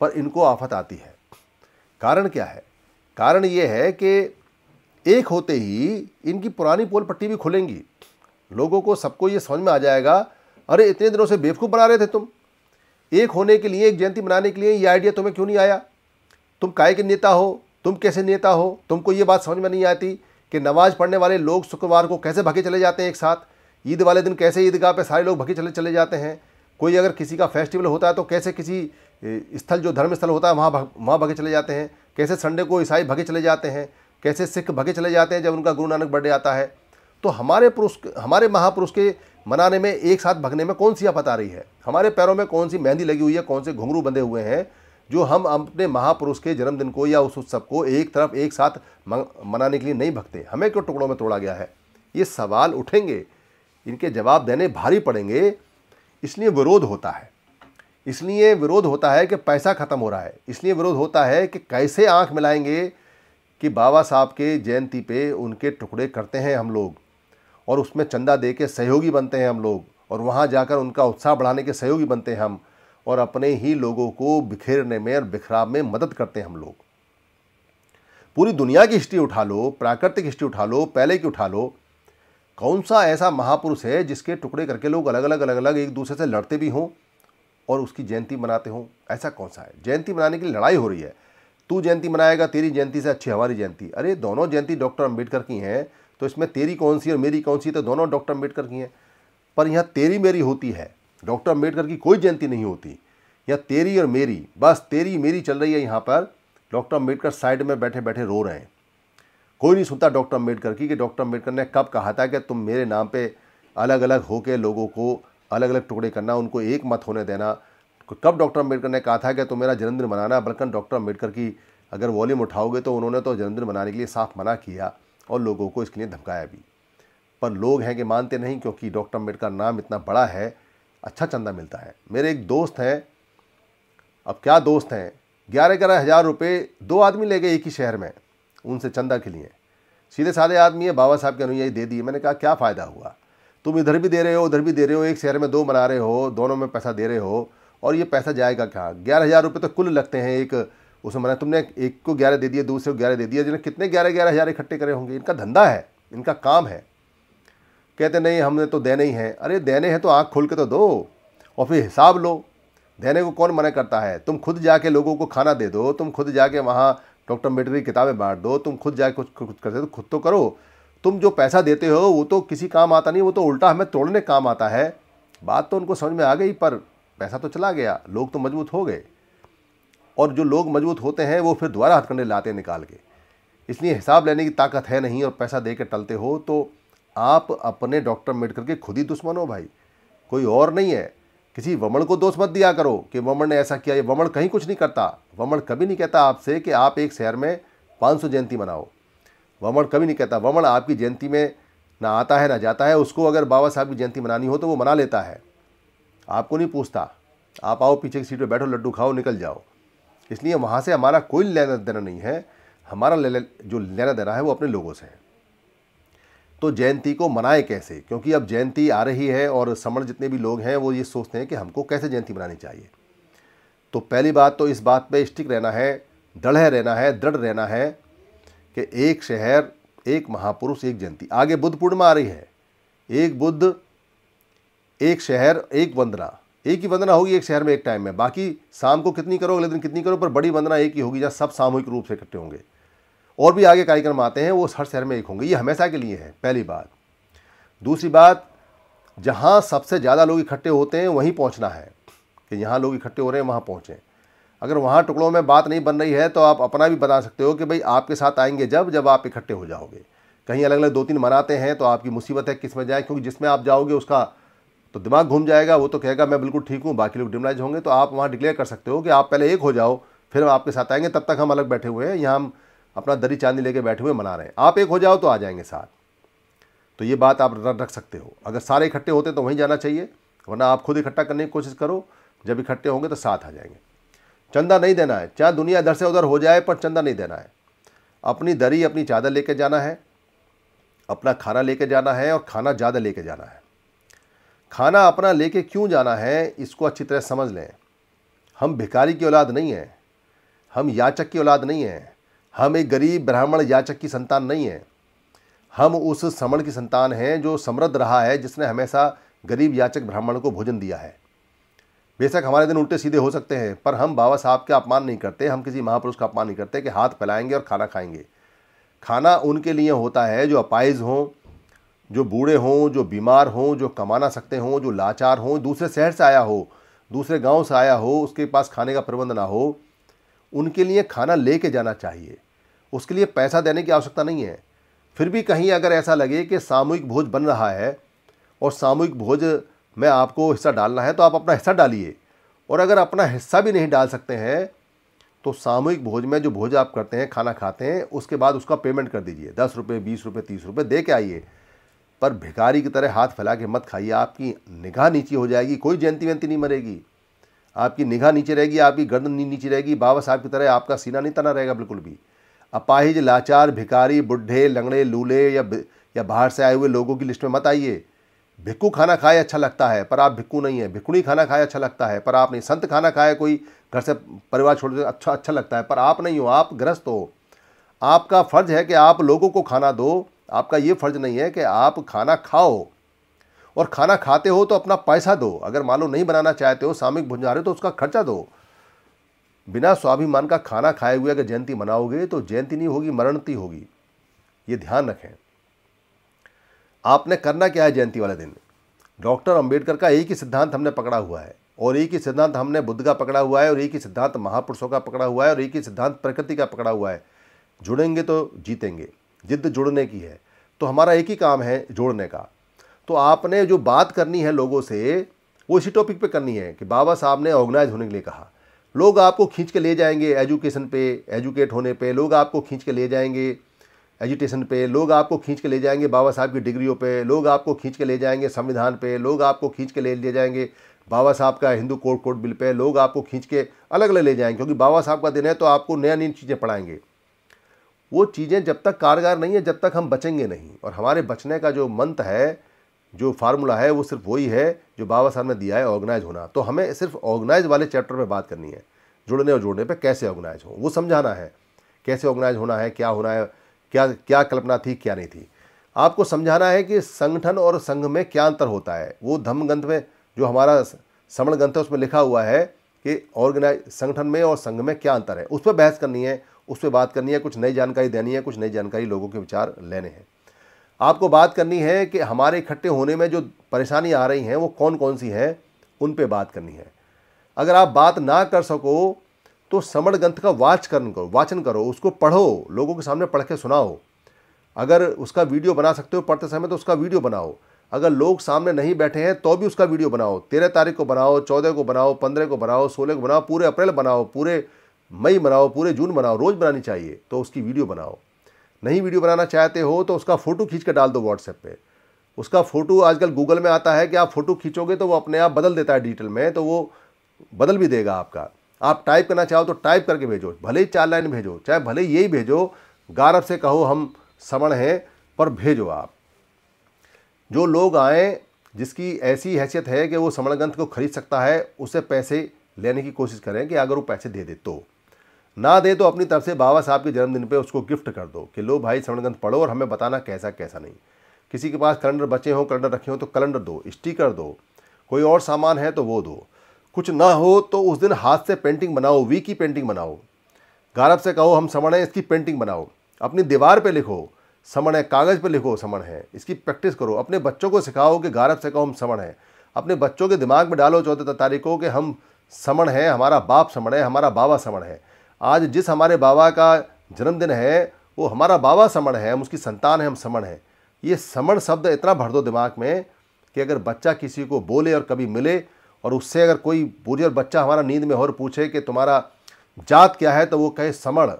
पर इनको आफत आती है कारण क्या है कारण ये है कि एक होते ही इनकी पुरानी पोल पट्टी भी खुलेंगी लोगों को सबको ये समझ में आ जाएगा अरे इतने दिनों से बेवकूफ़ बना रहे थे तुम एक होने के लिए एक जयंती मनाने के लिए ये आइडिया तुम्हें क्यों नहीं आया तुम काय के नेता हो तुम कैसे नेता हो तुमको ये बात समझ में नहीं आती कि नमाज़ पढ़ने वाले लोग शुक्रवार को कैसे भगे चले जाते हैं एक साथ ईद वाले दिन कैसे ईदगाह पे सारे लोग भगे चले चले जाते हैं कोई अगर किसी का फेस्टिवल होता है तो कैसे किसी स्थल जो धर्म स्थल होता है वहाँ वहाँ भगे चले जाते हैं कैसे संडे को ईसाई भगे चले जाते हैं कैसे सिख भगे चले जाते हैं जब उनका गुरु नानक बर्थडे आता है तो हमारे पुरुष हमारे महापुरुष के मनाने में एक साथ भगने में कौन सी आफत आ रही है हमारे पैरों में कौन सी मेहंदी लगी हुई है कौन से घुंघरू बंधे हुए हैं जो हम अपने महापुरुष के जन्मदिन को या उस उत्सव को एक तरफ एक साथ मनाने के लिए नहीं भगते हमें क्यों टुकड़ों में तोड़ा गया है ये सवाल उठेंगे इनके जवाब देने भारी पड़ेंगे इसलिए विरोध होता है इसलिए विरोध होता है कि पैसा ख़त्म हो रहा है इसलिए विरोध होता है कि कैसे आंख मिलाएंगे कि बाबा साहब के जयंती पे उनके टुकड़े करते हैं हम लोग और उसमें चंदा दे के सहयोगी बनते हैं हम लोग और वहाँ जाकर उनका उत्साह बढ़ाने के सहयोगी बनते हैं हम और अपने ही लोगों को बिखेरने में और बिखराव में मदद करते हैं हम लोग पूरी दुनिया की हिस्ट्री उठा लो प्राकृतिक हिस्ट्री उठा लो पहले की उठा लो कौन सा ऐसा महापुरुष है जिसके टुकड़े करके लोग अलग अलग अलग अलग एक दूसरे से लड़ते भी हों और उसकी जयंती मनाते हों ऐसा कौन सा है जयंती मनाने की लड़ाई हो रही है तू जयंती मनाएगा तेरी जयंती से अच्छी हमारी जयंती अरे दोनों जयंती डॉक्टर अम्बेडकर की हैं तो इसमें तेरी कौन सी और मेरी कौन सी तो दोनों डॉक्टर अम्बेडकर की हैं पर यहाँ तेरी मेरी होती है डॉक्टर अम्बेडकर की कोई जयंती नहीं होती यहाँ तेरी और मेरी बस तेरी मेरी चल रही है यहाँ पर डॉक्टर अम्बेडकर साइड में बैठे बैठे रो रहे हैं कोई नहीं सुनता डॉक्टर अम्बेडकर की कि डॉक्टर अम्बेडकर ने कब कहा था कि तुम मेरे नाम पर अलग अलग होके लोगों को अलग अलग टुकड़े करना उनको एक मत होने देना कब डॉक्टर अम्बेडकर ने कहा था कि तुम मेरा जन्मदिन मनाना बल्कि डॉक्टर अम्बेडकर की अगर वॉल्यूम उठाओगे तो उन्होंने तो जन्मदिन मनाने के लिए साफ मना किया और लोगों को इसके लिए धमकाया भी पर लोग हैं कि मानते नहीं क्योंकि डॉक्टर अम्बेडकर नाम इतना बड़ा है अच्छा चंदा मिलता है मेरे एक दोस्त हैं अब क्या दोस्त हैं ग्यारह ग्यारह हज़ार रुपये दो आदमी ले गए एक ही शहर में उनसे चंदा के लिए सीधे साधे आदमी है बाबा साहब के अनुयायी दे दिए मैंने कहा क्या फ़ायदा हुआ तुम इधर भी दे रहे हो उधर भी दे रहे हो एक शहर में दो बना रहे हो दोनों में पैसा दे रहे हो और ये पैसा जाएगा कहाँ ग्यारह हज़ार रुपये तो कुल लगते हैं एक उसमें मना तुमने एक को ग्यारह दे दिया दूसरे को ग्यारह दे दिया जिन्हें कितने ग्यारह ग्यारह हज़ार इकट्ठे करे होंगे इनका धंधा है इनका काम है कहते नहीं हमने तो देने ही हैं अरे देने हैं तो आँख खोल के तो दो और फिर हिसाब लो देने को कौन मना करता है तुम खुद जाके लोगों को खाना दे दो तुम खुद जाके वहाँ डॉक्टर अम्बेडकर की किताबें बांट दो तुम खुद जाके कुछ कुछ करते तो खुद तो करो तुम जो पैसा देते हो वो तो किसी काम आता नहीं वो तो उल्टा हमें तोड़ने काम आता है बात तो उनको समझ में आ गई पर पैसा तो चला गया लोग तो मजबूत हो गए और जो लोग मजबूत होते हैं वो फिर दोबारा हथकंडे लाते हैं निकाल के इसलिए हिसाब लेने की ताकत है नहीं और पैसा दे के टलते हो तो आप अपने डॉक्टर अम्बेडकर के खुद ही दुश्मन हो भाई कोई और नहीं है किसी वमण को दोष मत दिया करो कि वमण ने ऐसा किया ये वमण कहीं कुछ नहीं करता वमण कभी नहीं कहता आपसे कि आप एक शहर में 500 जयंती मनाओ वमण कभी नहीं कहता वमण आपकी जयंती में ना आता है ना जाता है उसको अगर बाबा साहब की जयंती मनानी हो तो वो मना लेता है आपको नहीं पूछता आप आओ पीछे की सीट पर बैठो लड्डू खाओ निकल जाओ इसलिए वहाँ से हमारा कोई लेना देना नहीं है हमारा ले, जो लेना देना है वो अपने लोगों से है तो जयंती को मनाए कैसे क्योंकि अब जयंती आ रही है और समण जितने भी लोग हैं वो ये सोचते हैं कि हमको कैसे जयंती मनानी चाहिए तो पहली बात तो इस बात पे स्टिक रहना है दृढ़ रहना है दृढ़ रहना है कि एक शहर एक महापुरुष एक जयंती आगे बुद्ध पूर्णिमा आ रही है एक बुद्ध एक शहर एक वंदना एक ही वंदना होगी एक शहर में एक टाइम में बाकी शाम को कितनी करो अगले दिन कितनी करो पर बड़ी वंदना एक ही होगी जहाँ सब सामूहिक रूप से इकट्ठे होंगे और भी आगे कार्यक्रम आते हैं वो हर शहर में एक होंगे ये हमेशा के लिए है पहली बात दूसरी बात जहाँ सबसे ज़्यादा लोग इकट्ठे होते हैं वहीं पहुँचना है कि यहाँ लोग इकट्ठे हो रहे हैं वहाँ पहुँचें अगर वहाँ टुकड़ों में बात नहीं बन रही है तो आप अपना भी बता सकते हो कि भाई आपके साथ आएंगे जब जब आप इकट्ठे हो जाओगे कहीं अलग अलग दो तीन मनाते हैं तो आपकी मुसीबत है किस में जाए क्योंकि जिसमें आप जाओगे उसका तो दिमाग घूम जाएगा वो तो कहेगा मैं बिल्कुल ठीक हूँ बाकी लोग डिमोलाइज होंगे तो आप वहाँ डिक्लेयर कर सकते हो कि आप पहले एक हो जाओ फिर हम आपके साथ आएंगे तब तक हम अलग बैठे हुए हैं यहाँ हम अपना दरी चांदी लेके बैठे हुए मना रहे हैं आप एक हो जाओ तो आ जाएंगे साथ तो ये बात आप रख सकते हो अगर सारे इकट्ठे होते तो वहीं जाना चाहिए वरना आप खुद इकट्ठा करने की कोशिश करो जब इकट्ठे होंगे तो साथ आ जाएंगे चंदा नहीं देना है चाहे दुनिया इधर से उधर हो जाए पर चंदा नहीं देना है अपनी दरी अपनी चादर लेके जाना है अपना खाना लेके जाना है और खाना ज़्यादा लेके जाना है खाना अपना लेके क्यों जाना है इसको अच्छी तरह समझ लें हम भिखारी की औलाद नहीं हैं हम याचक की औलाद नहीं हैं हम एक गरीब ब्राह्मण याचक की संतान नहीं हैं हम उस समण की संतान हैं जो समृद्ध रहा है जिसने हमेशा गरीब याचक ब्राह्मण को भोजन दिया है बेशक हमारे दिन उल्टे सीधे हो सकते हैं पर हम बाबा साहब का अपमान नहीं करते हम किसी महापुरुष का अपमान नहीं करते कि हाथ फैलाएंगे और खाना खाएंगे खाना उनके लिए होता है जो अपाइज हों जो बूढ़े हों जो बीमार हों जो कमा ना सकते हों जो लाचार हों दूसरे शहर से आया हो दूसरे गांव से आया हो उसके पास खाने का प्रबंध ना हो उनके लिए खाना ले के जाना चाहिए उसके लिए पैसा देने की आवश्यकता नहीं है फिर भी कहीं अगर ऐसा लगे कि सामूहिक भोज बन रहा है और सामूहिक भोज में आपको हिस्सा डालना है तो आप अपना हिस्सा डालिए और अगर अपना हिस्सा भी नहीं डाल सकते हैं तो सामूहिक भोज में जो भोज आप करते हैं खाना खाते हैं उसके बाद उसका पेमेंट कर दीजिए दस रुपये बीस रुपये तीस रुपये दे के आइए पर भिखारी की तरह हाथ फैला के मत खाइए आपकी निगाह नीचे हो जाएगी कोई जयंती वयंती नहीं मरेगी आपकी निगाह नीचे रहेगी आपकी गर्दन नीचे रहेगी बाबा साहब की तरह आपका सीना नहीं तना रहेगा बिल्कुल भी अपाहिज लाचार भिखारी बुढ़े लंगड़े लूले या या बाहर से आए हुए लोगों की लिस्ट में मत आइए भिक्कू खाना खाए अच्छा लगता है पर आप भिक्कू नहीं है भिक्कुड़ी खाना खाए अच्छा लगता है पर आप नहीं संत खाना खाए कोई घर से परिवार छोड़ दे अच्छा अच्छा लगता है पर आप नहीं हो आप ग्रस्त हो आपका फर्ज है कि आप लोगों को खाना दो आपका ये फ़र्ज़ नहीं है कि आप खाना खाओ और खाना खाते हो तो अपना पैसा दो अगर मान लो नहीं बनाना चाहते हो सामिक भुंजा रहे हो तो उसका खर्चा दो बिना स्वाभिमान का खाना खाए हुए अगर जयंती मनाओगे तो जयंती नहीं होगी मरणती होगी ये ध्यान रखें आपने करना क्या है जयंती वाले दिन डॉक्टर अंबेडकर का एक ही सिद्धांत हमने पकड़ा हुआ है और एक ही सिद्धांत हमने बुद्ध का पकड़ा हुआ है और एक ही सिद्धांत महापुरुषों का पकड़ा हुआ है और एक ही सिद्धांत प्रकृति का पकड़ा हुआ है जुड़ेंगे तो जीतेंगे जिद्द जुड़ने की है तो हमारा एक ही काम है जोड़ने का तो आपने जो बात करनी है लोगों से वो इसी टॉपिक पे करनी है कि बाबा साहब ने ऑर्गेनाइज होने के लिए कहा लोग आपको खींच के ले जाएंगे एजुकेशन पे एजुकेट होने पे लोग आपको खींच के ले जाएंगे एजुटेशन पे लोग आपको खींच के ले जाएंगे बाबा साहब की डिग्रियों पे लोग आपको खींच के ले जाएंगे संविधान पे लोग आपको खींच के ले ले जाएंगे बाबा साहब का Hindu court court bill pay लोग आपको खींच के अलग अलग ले जाएंगे क्योंकि बाबा साहब का दिन है तो आपको नया नई चीज़ें पढ़ाएंगे वो चीज़ें जब तक कारगर नहीं है जब तक हम बचेंगे नहीं और हमारे बचने का जो मंत्र है जो फार्मूला है वो सिर्फ वही है जो बाबा साहब ने दिया है ऑर्गेनाइज होना तो हमें सिर्फ ऑर्गेनाइज वाले चैप्टर में बात करनी है जुड़ने और जोड़ने पर कैसे ऑर्गेनाइज हो वो समझाना है कैसे ऑर्गेनाइज होना है क्या होना है क्या क्या कल्पना थी क्या नहीं थी आपको समझाना है कि संगठन और संघ में क्या अंतर होता है वो धम्म ग्रंथ में जो हमारा समण ग्रंथ है उसमें लिखा हुआ है कि ऑर्गेनाइज संगठन में और संघ में क्या अंतर है उस पर बहस करनी है उस पर बात करनी है कुछ नई जानकारी देनी है कुछ नई जानकारी लोगों के विचार लेने हैं आपको बात करनी है कि हमारे इकट्ठे होने में जो परेशानी आ रही हैं वो कौन कौन सी हैं उन पर बात करनी है अगर आप बात ना कर सको तो समण ग्रंथ का वाच करो वाचन करो उसको पढ़ो लोगों के सामने पढ़ के सुनाओ अगर उसका वीडियो बना सकते हो पढ़ते समय तो उसका वीडियो बनाओ अगर लोग सामने नहीं बैठे हैं तो भी उसका वीडियो बनाओ तेरह तारीख को बनाओ चौदह को बनाओ पंद्रह को बनाओ सोलह को बनाओ पूरे अप्रैल बनाओ पूरे मई मनाओ पूरे जून मनाओ रोज़ बनानी चाहिए तो उसकी वीडियो बनाओ नहीं वीडियो बनाना चाहते हो तो उसका फ़ोटो खींच कर डाल दो व्हाट्सएप पे उसका फ़ोटो आजकल गूगल में आता है कि आप फ़ोटो खींचोगे तो वो अपने आप बदल देता है डिजिटल में तो वो बदल भी देगा आपका आप टाइप करना चाहो तो टाइप करके भेजो भले ही चार लाइन भेजो चाहे भले ही यही भेजो गारब से कहो हम समण हैं पर भेजो आप जो लोग आए जिसकी ऐसी हैसियत है कि वो समण ग्रंथ को खरीद सकता है उसे पैसे लेने की कोशिश करें कि अगर वो पैसे दे दे तो ना दे तो अपनी तरफ से बाबा साहब के जन्मदिन पे उसको गिफ्ट कर दो कि लो भाई श्रवणग्रंथ पढ़ो और हमें बताना कैसा कैसा नहीं किसी के पास कैलेंडर बचे हों कैलेंडर रखे हों तो कैलेंडर दो स्टिकर दो कोई और सामान है तो वो दो कुछ ना हो तो उस दिन हाथ से पेंटिंग बनाओ वी की पेंटिंग बनाओ गारब से कहो हम समण है इसकी पेंटिंग बनाओ अपनी दीवार पर लिखो समण है कागज़ पर लिखो समण है इसकी प्रैक्टिस करो अपने बच्चों को सिखाओ कि गारब से कहो हम समण हैं अपने बच्चों के दिमाग में डालो चौथे तारीख को कि हम समण हैं हमारा बाप समण है हमारा बाबा समण है आज जिस हमारे बाबा का जन्मदिन है वो हमारा बाबा समण है हम उसकी संतान है हम समण है ये समण शब्द इतना भर दो दिमाग में कि अगर बच्चा किसी को बोले और कभी मिले और उससे अगर कोई और बच्चा हमारा नींद में हो और पूछे कि तुम्हारा जात क्या है तो वो कहे समण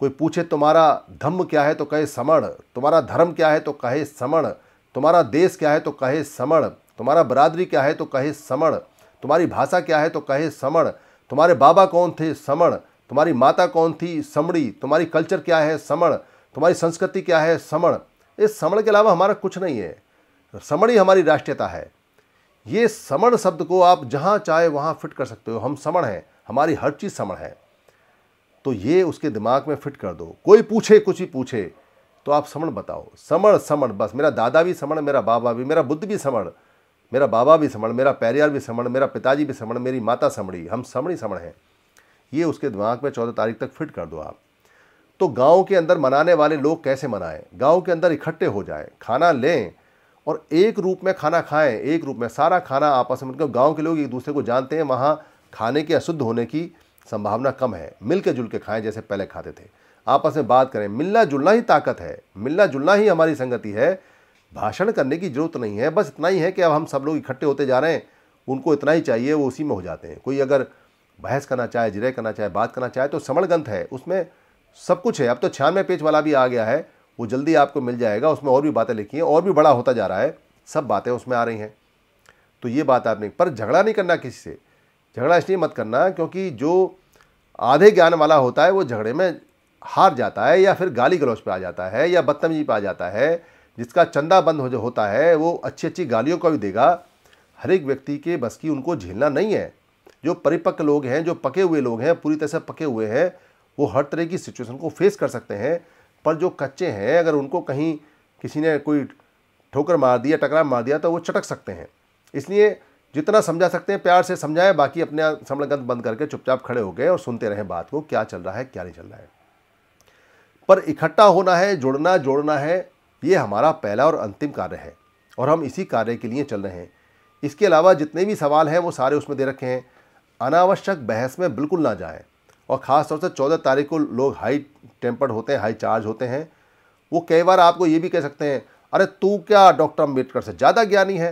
कोई पूछे तुम्हारा धम्म क्या है तो कहे समण तुम्हारा धर्म क्या है तो कहे समण तुम्हारा देश क्या है तो कहे समण तुम्हारा बरादरी क्या है तो कहे समण तुम्हारी भाषा क्या है तो कहे समण तुम्हारे बाबा कौन थे समण तुम्हारी माता कौन थी समड़ी तुम्हारी कल्चर क्या है समण तुम्हारी संस्कृति क्या है समण इस समण के अलावा हमारा कुछ नहीं है समण ही हमारी राष्ट्रीयता है ये समण शब्द को आप जहाँ चाहे वहाँ फिट कर सकते हो हम समण हैं हमारी हर चीज़ समण है तो ये उसके दिमाग में फिट कर दो कोई पूछे कुछ ही पूछे तो आप समण बताओ समण समण बस मेरा दादा भी समण मेरा बाबा भी मेरा बुद्ध भी समण मेरा बाबा भी समण मेरा पैरियार भी समण मेरा पिताजी भी समण मेरी माता समणी हम समणी समण हैं ये उसके दिमाग में चौदह तारीख तक फिट कर दो आप तो गांव के अंदर मनाने वाले लोग कैसे मनाएं गांव के अंदर इकट्ठे हो जाएं खाना लें और एक रूप में खाना खाएं एक रूप में सारा खाना आपस में मतलब गांव के लोग एक दूसरे को जानते हैं वहाँ खाने के अशुद्ध होने की संभावना कम है मिल के जुल के खाएँ जैसे पहले खाते थे आपस में बात करें मिलना जुलना ही ताकत है मिलना जुलना ही हमारी संगति है भाषण करने की ज़रूरत नहीं है बस इतना ही है कि अब हम सब लोग इकट्ठे होते जा रहे हैं उनको इतना ही चाहिए वो उसी में हो जाते हैं कोई अगर बहस करना चाहे जिरह करना चाहे बात करना चाहे तो समण ग्रंथ है उसमें सब कुछ है अब तो छियानवे पेज वाला भी आ गया है वो जल्दी आपको मिल जाएगा उसमें और भी बातें लिखी हैं और भी बड़ा होता जा रहा है सब बातें उसमें आ रही हैं तो ये बात आपने पर झगड़ा नहीं करना किसी से झगड़ा इसलिए मत करना क्योंकि जो आधे ज्ञान वाला होता है वो झगड़े में हार जाता है या फिर गाली गलौज पर आ जाता है या बदतमीजी पर आ जाता है जिसका चंदा बंद हो जो होता है वो अच्छी अच्छी गालियों का भी देगा हर एक व्यक्ति के बस की उनको झेलना नहीं है जो परिपक्व लोग हैं जो पके हुए लोग हैं पूरी तरह से पके हुए हैं वो हर तरह की सिचुएशन को फेस कर सकते हैं पर जो कच्चे हैं अगर उनको कहीं किसी ने कोई ठोकर मार दिया टकरा मार दिया तो वो चटक सकते हैं इसलिए जितना समझा सकते हैं प्यार से समझाएं बाकी अपने समलगत बंद करके चुपचाप खड़े हो गए और सुनते रहें बात को क्या चल रहा है क्या नहीं चल रहा है पर इकट्ठा होना है जुड़ना जोड़ना है ये हमारा पहला और अंतिम कार्य है और हम इसी कार्य के लिए चल रहे हैं इसके अलावा जितने भी सवाल हैं वो सारे उसमें दे रखे हैं अनावश्यक बहस में बिल्कुल ना जाएं और ख़ास तौर से चौदह तारीख को लोग हाई टेम्पर्ड होते हैं हाई चार्ज होते हैं वो कई बार आपको ये भी कह सकते हैं अरे तू क्या डॉक्टर अम्बेडकर से ज़्यादा ज्ञानी है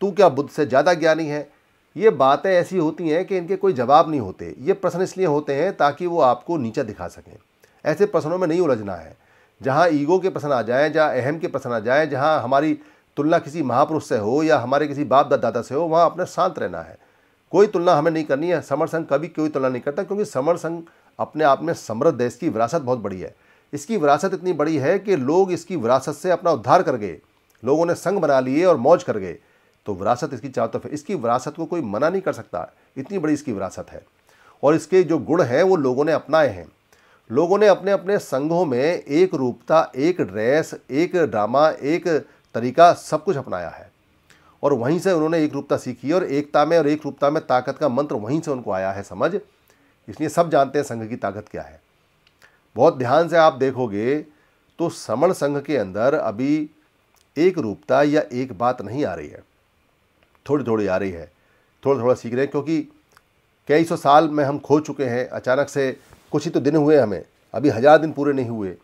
तू क्या बुद्ध से ज़्यादा ज्ञानी है ये बातें ऐसी होती हैं कि इनके कोई जवाब नहीं होते ये प्रश्न इसलिए होते हैं ताकि वो आपको नीचा दिखा सकें ऐसे प्रश्नों में नहीं उलझना है जहाँ ईगो के प्रश्न आ जाएँ जहाँ अहम के प्रश्न आ जाएँ जहाँ हमारी तुलना किसी महापुरुष से हो या हमारे किसी बाप दादा से हो वहाँ अपने शांत रहना है कोई तुलना हमें नहीं करनी है समर संघ कभी कोई तुलना नहीं करता क्योंकि समर संघ अपने आप में समृद्ध देश की विरासत बहुत बड़ी है इसकी विरासत इतनी बड़ी है कि लोग इसकी विरासत से अपना उद्धार कर गए लोगों ने संघ बना लिए और मौज कर गए तो विरासत इसकी चारों तरफ है इसकी विरासत को कोई मना नहीं कर सकता इतनी बड़ी इसकी विरासत है और इसके जो गुण हैं वो लोगों ने अपनाए हैं लोगों ने अपने अपने संघों में एक रूपता एक ड्रेस एक ड्रामा एक तरीका सब कुछ अपनाया है और वहीं से उन्होंने एक रूपता सीखी और एकता में और एक रूपता में ताकत का मंत्र वहीं से उनको आया है समझ इसलिए सब जानते हैं संघ की ताकत क्या है बहुत ध्यान से आप देखोगे तो समण संघ के अंदर अभी एक रूपता या एक बात नहीं आ रही है थोड़ी थोड़ी आ रही है थोड़ा थोड़ा सीख रहे हैं क्योंकि कई सौ साल में हम खो चुके हैं अचानक से कुछ ही तो दिन हुए हमें अभी हज़ार दिन पूरे नहीं हुए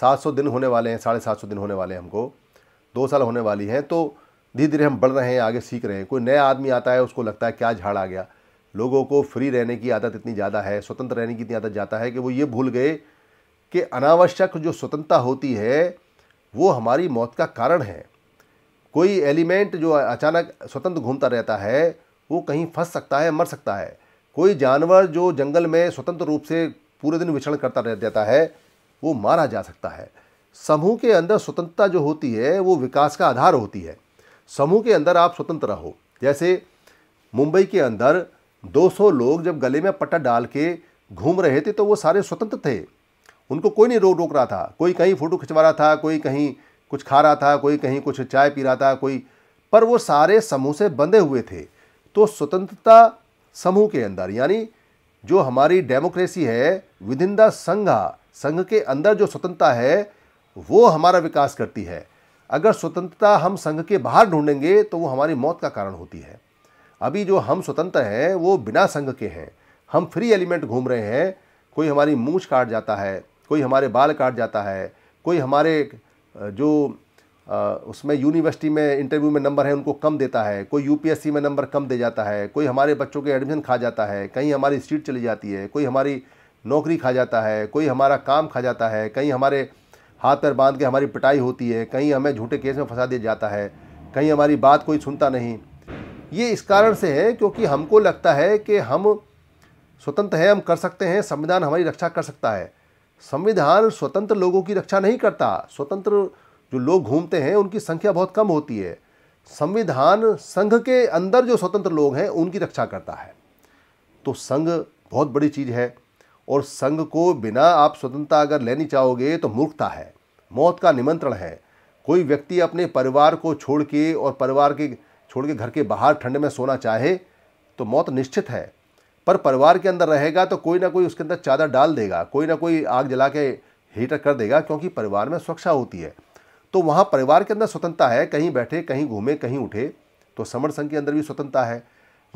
सात सौ दिन होने वाले हैं साढ़े सात सौ दिन होने वाले हैं हमको दो साल होने वाली हैं तो धीरे धीरे हम बढ़ रहे हैं आगे सीख रहे हैं कोई नया आदमी आता है उसको लगता है क्या झाड़ आ गया लोगों को फ्री रहने की आदत इतनी ज़्यादा है स्वतंत्र रहने की इतनी आदत जाता है कि वो ये भूल गए कि अनावश्यक जो स्वतंत्रता होती है वो हमारी मौत का कारण है कोई एलिमेंट जो अचानक स्वतंत्र घूमता रहता है वो कहीं फंस सकता है मर सकता है कोई जानवर जो जंगल में स्वतंत्र रूप से पूरे दिन विचरण करता रह जाता है वो मारा जा सकता है समूह के अंदर स्वतंत्रता जो होती है वो विकास का आधार होती है समूह के अंदर आप स्वतंत्र रहो जैसे मुंबई के अंदर 200 लोग जब गले में पट्टा डाल के घूम रहे थे तो वो सारे स्वतंत्र थे उनको कोई नहीं रोक रोक रहा था कोई कहीं फ़ोटो खिंचवा रहा था कोई कहीं कुछ खा रहा था कोई कहीं कुछ चाय पी रहा था कोई पर वो सारे समूह से बंधे हुए थे तो स्वतंत्रता समूह के अंदर यानी जो हमारी डेमोक्रेसी है विद इन द संघ संघ के अंदर जो स्वतंत्रता है वो हमारा विकास करती है अगर स्वतंत्रता हम संघ के बाहर ढूंढेंगे तो वो हमारी मौत का कारण होती है अभी जो हम स्वतंत्र हैं वो बिना संघ के हैं हम फ्री एलिमेंट घूम रहे हैं कोई हमारी मूछ काट जाता है कोई हमारे बाल काट जाता है कोई हमारे जो उसमें यूनिवर्सिटी में इंटरव्यू में नंबर है उनको कम देता है कोई यूपीएससी में नंबर कम दे जाता है कोई हमारे बच्चों के एडमिशन खा जाता है कहीं हमारी सीट चली जाती है कोई हमारी नौकरी खा जाता है कोई हमारा काम खा जाता है कहीं हमारे हाथ पैर बांध के हमारी पिटाई होती है कहीं हमें झूठे केस में फंसा दिया जाता है कहीं हमारी बात कोई सुनता नहीं ये इस कारण से है क्योंकि हमको लगता है कि हम स्वतंत्र हैं हम कर सकते हैं संविधान हमारी रक्षा कर सकता है संविधान स्वतंत्र लोगों की रक्षा नहीं करता स्वतंत्र जो लोग घूमते हैं उनकी संख्या बहुत कम होती है संविधान संघ के अंदर जो स्वतंत्र लोग हैं उनकी रक्षा करता है तो संघ बहुत बड़ी चीज़ है और संघ को बिना आप स्वतंत्रता अगर लेनी चाहोगे तो मूर्खता है मौत का निमंत्रण है कोई व्यक्ति अपने परिवार को छोड़ के और परिवार के छोड़ के घर के बाहर ठंड में सोना चाहे तो मौत निश्चित है पर परिवार के अंदर रहेगा तो कोई ना कोई उसके अंदर चादर डाल देगा कोई ना कोई आग जला के हीटर कर देगा क्योंकि परिवार में सुरक्षा होती है तो वहाँ परिवार के अंदर स्वतंत्रता है कहीं बैठे कहीं घूमे कहीं उठे तो समर संघ के अंदर भी स्वतंत्रता है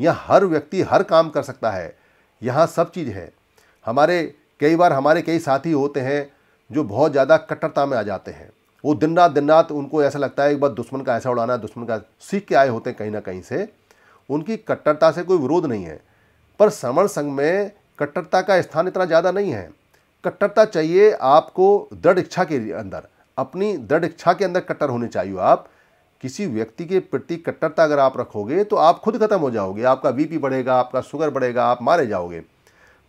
यहाँ हर व्यक्ति हर काम कर सकता है यहाँ सब चीज़ है हमारे कई बार हमारे कई साथी होते हैं जो बहुत ज़्यादा कट्टरता में आ जाते हैं वो दिन रात दिन रात उनको ऐसा लगता है एक बार दुश्मन का ऐसा उड़ाना दुश्मन का सीख के आए होते हैं कहीं ना कहीं से उनकी कट्टरता से कोई विरोध नहीं है पर श्रवण संघ में कट्टरता का स्थान इतना ज़्यादा नहीं है कट्टरता चाहिए आपको दृढ़ इच्छा के अंदर अपनी दृढ़ इच्छा के अंदर कट्टर होने चाहिए आप किसी व्यक्ति के प्रति कट्टरता अगर आप रखोगे तो आप खुद खत्म हो जाओगे आपका बीपी बढ़ेगा आपका शुगर बढ़ेगा आप मारे जाओगे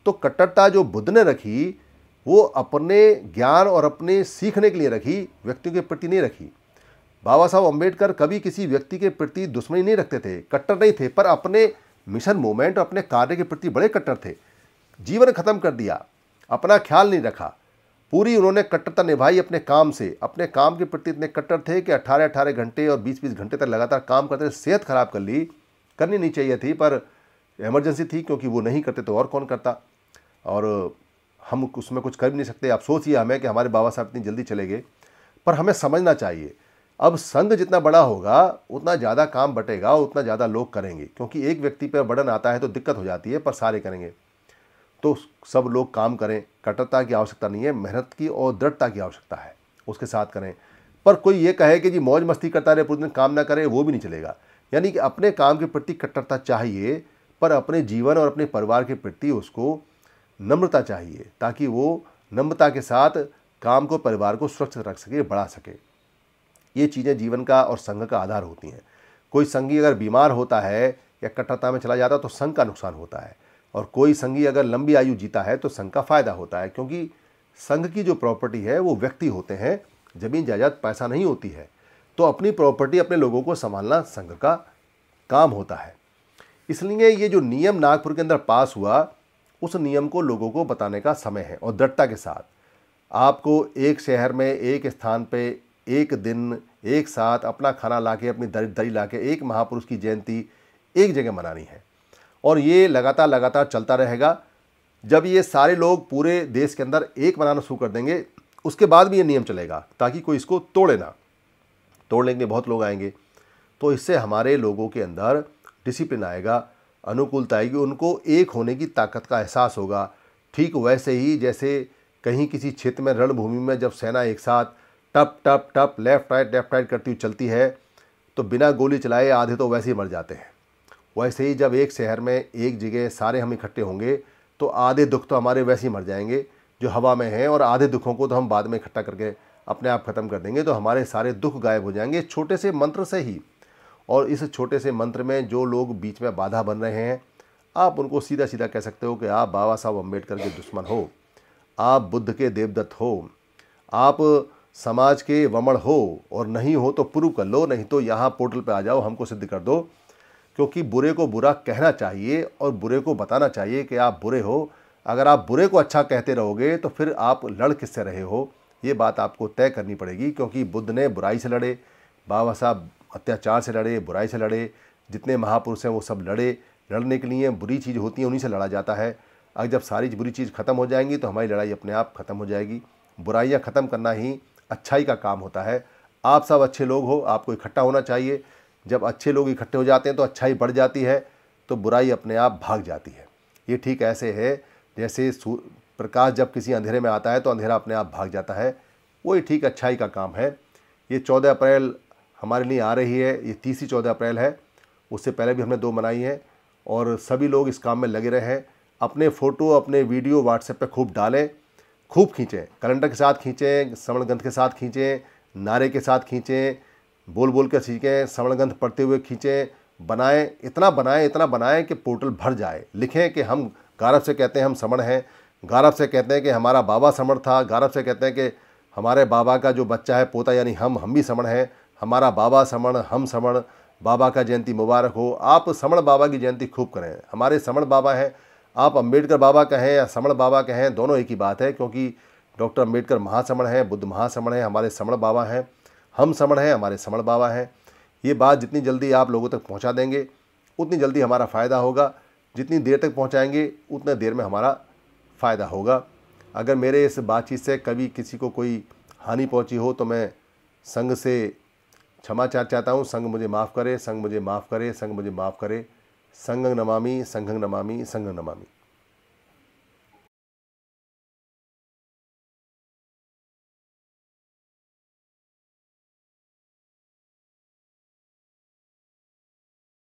तो कट्टरता जो बुद्ध ने रखी वो अपने ज्ञान और अपने सीखने के लिए रखी व्यक्तियों के प्रति नहीं रखी बाबा साहब अम्बेडकर कभी किसी व्यक्ति के प्रति दुश्मनी नहीं रखते थे कट्टर नहीं थे पर अपने मिशन मूवमेंट और अपने कार्य के प्रति बड़े कट्टर थे जीवन खत्म कर दिया अपना ख्याल नहीं रखा पूरी उन्होंने कट्टरता निभाई अपने काम से अपने काम के प्रति इतने कट्टर थे कि अट्ठारह अट्ठारह घंटे और बीस बीस घंटे तक लगातार काम करते सेहत खराब कर ली करनी नहीं चाहिए थी पर इमरजेंसी थी क्योंकि वो नहीं करते तो और कौन करता और हम उसमें कुछ कर भी नहीं सकते आप सोचिए हमें कि हमारे बाबा साहब इतनी जल्दी चले गए पर हमें समझना चाहिए अब संघ जितना बड़ा होगा उतना ज़्यादा काम बटेगा उतना ज़्यादा लोग करेंगे क्योंकि एक व्यक्ति पर बर्डन आता है तो दिक्कत हो जाती है पर सारे करेंगे तो सब लोग काम करें कट्टरता की आवश्यकता नहीं है मेहनत की और दृढ़ता की आवश्यकता है उसके साथ करें पर कोई ये कहे कि जी मौज मस्ती करता रहे पूरे दिन काम ना करे वो भी नहीं चलेगा यानी कि अपने काम के प्रति कट्टरता चाहिए पर अपने जीवन और अपने परिवार के प्रति उसको नम्रता चाहिए ताकि वो नम्रता के साथ काम को परिवार को सुरक्षित रख सके बढ़ा सके ये चीज़ें जीवन का और संघ का आधार होती हैं कोई संगी अगर बीमार होता है या कट्टरता में चला जाता है तो संघ का नुकसान होता है और कोई संगी अगर लंबी आयु जीता है तो संघ का फ़ायदा होता है क्योंकि संघ की जो प्रॉपर्टी है वो व्यक्ति होते हैं ज़मीन जायदाद पैसा नहीं होती है तो अपनी प्रॉपर्टी अपने लोगों को संभालना संघ का काम होता है इसलिए ये जो नियम नागपुर के अंदर पास हुआ उस नियम को लोगों को बताने का समय है और दृढ़ता के साथ आपको एक शहर में एक स्थान पे एक दिन एक साथ अपना खाना ला के अपनी दरी ला के एक महापुरुष की जयंती एक जगह मनानी है और ये लगातार लगातार चलता रहेगा जब ये सारे लोग पूरे देश के अंदर एक मनाना शुरू कर देंगे उसके बाद भी ये नियम चलेगा ताकि कोई इसको तोड़े ना तोड़ने के लिए बहुत लोग आएंगे तो इससे हमारे लोगों के अंदर डिसिप्लिन आएगा अनुकूलता आएगी उनको एक होने की ताकत का एहसास होगा ठीक वैसे ही जैसे कहीं किसी क्षेत्र में रणभूमि में जब सेना एक साथ टप टप टप लेफ्ट राइट लेफ्ट राइट करती हुई चलती है तो बिना गोली चलाए आधे तो वैसे ही मर जाते हैं वैसे ही जब एक शहर में एक जगह सारे हम इकट्ठे होंगे तो आधे दुख तो हमारे वैसे ही मर जाएंगे जो हवा में हैं और आधे दुखों को तो हम बाद में इकट्ठा करके अपने आप ख़त्म कर देंगे तो हमारे सारे दुख गायब हो जाएंगे छोटे से मंत्र से ही और इस छोटे से मंत्र में जो लोग बीच में बाधा बन रहे हैं आप उनको सीधा सीधा कह सकते हो कि आप बाबा साहब अम्बेडकर के दुश्मन हो आप बुद्ध के देवदत्त हो आप समाज के वमण हो और नहीं हो तो प्रूव कर लो नहीं तो यहाँ पोर्टल पर आ जाओ हमको सिद्ध कर दो क्योंकि बुरे को बुरा कहना चाहिए और बुरे को बताना चाहिए कि आप बुरे हो अगर आप बुरे को अच्छा कहते रहोगे तो फिर आप लड़ किससे रहे हो ये बात आपको तय करनी पड़ेगी क्योंकि बुद्ध ने बुराई से लड़े बाबा साहब अत्याचार से लड़े बुराई से लड़े जितने महापुरुष हैं वो सब लड़े लड़ने के लिए बुरी चीज़ होती है उन्हीं से लड़ा जाता है अगर जब सारी बुरी चीज़ ख़त्म हो जाएंगी तो हमारी लड़ाई अपने आप ख़त्म हो जाएगी बुराइयाँ ख़त्म करना ही अच्छाई का काम होता है आप सब अच्छे लोग हो आपको इकट्ठा होना चाहिए जब अच्छे लोग इकट्ठे हो जाते हैं तो अच्छाई बढ़ जाती है तो बुराई अपने आप भाग जाती है ये ठीक ऐसे है जैसे प्रकाश जब किसी अंधेरे में आता है तो अंधेरा अपने आप भाग जाता है वही ठीक अच्छाई का काम है ये चौदह अप्रैल हमारे लिए आ रही है ये तीसरी चौदह अप्रैल है उससे पहले भी हमने दो मनाई हैं और सभी लोग इस काम में लगे रहे हैं अपने फ़ोटो अपने वीडियो व्हाट्सएप पर खूब डालें खूब खींचें कैलेंडर के साथ खींचें श्रवण ग्रंथ के साथ खींचें नारे के साथ खींचें बोल बोल के सीखें श्रवण ग्रंथ पढ़ते हुए खींचें बनाएं इतना बनाएं इतना बनाएं कि पोर्टल भर जाए लिखें कि हम गारव से कहते हैं हम श्रवण हैं गारव से कहते हैं कि हमारा बाबा श्रवण था गारव से कहते हैं कि हमारे बाबा का जो बच्चा है पोता यानी हम हम भी श्रवण हैं हमारा बाबा समण हम समण बाबा का जयंती मुबारक हो आप समण बाबा की जयंती खूब करें हमारे समण बाबा हैं आप अंबेडकर बाबा कहें या समण बाबा कहें दोनों एक ही बात है क्योंकि डॉक्टर अंबेडकर महासमण हैं बुद्ध महासमण हैं हमारे समण बाबा हैं हम समण हैं हमारे समण बाबा हैं ये बात जितनी जल्दी आप लोगों तक पहुंचा देंगे उतनी जल्दी हमारा फ़ायदा होगा जितनी देर तक पहुंचाएंगे उतना देर में हमारा फ़ायदा होगा अगर मेरे इस बातचीत से कभी किसी को कोई हानि पहुंची हो तो मैं संघ से क्षमा चार चाहता हूँ संग मुझे माफ़ करे संग मुझे माफ़ करे संग मुझे माफ़ करे संगंग नमामि संघंग नमामि संगंग नमामि